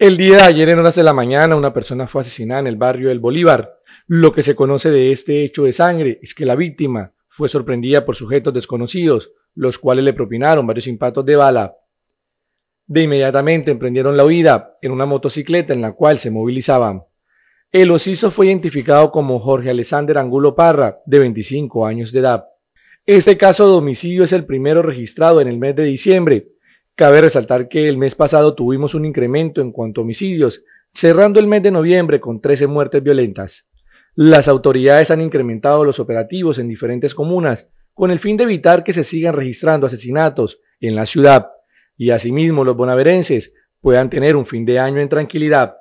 El día de ayer en horas de la mañana una persona fue asesinada en el barrio del Bolívar. Lo que se conoce de este hecho de sangre es que la víctima fue sorprendida por sujetos desconocidos, los cuales le propinaron varios impactos de bala. De inmediatamente emprendieron la huida en una motocicleta en la cual se movilizaban. El osiso fue identificado como Jorge Alexander Angulo Parra, de 25 años de edad. Este caso de homicidio es el primero registrado en el mes de diciembre, Cabe resaltar que el mes pasado tuvimos un incremento en cuanto a homicidios, cerrando el mes de noviembre con 13 muertes violentas. Las autoridades han incrementado los operativos en diferentes comunas con el fin de evitar que se sigan registrando asesinatos en la ciudad y asimismo los bonaverenses puedan tener un fin de año en tranquilidad.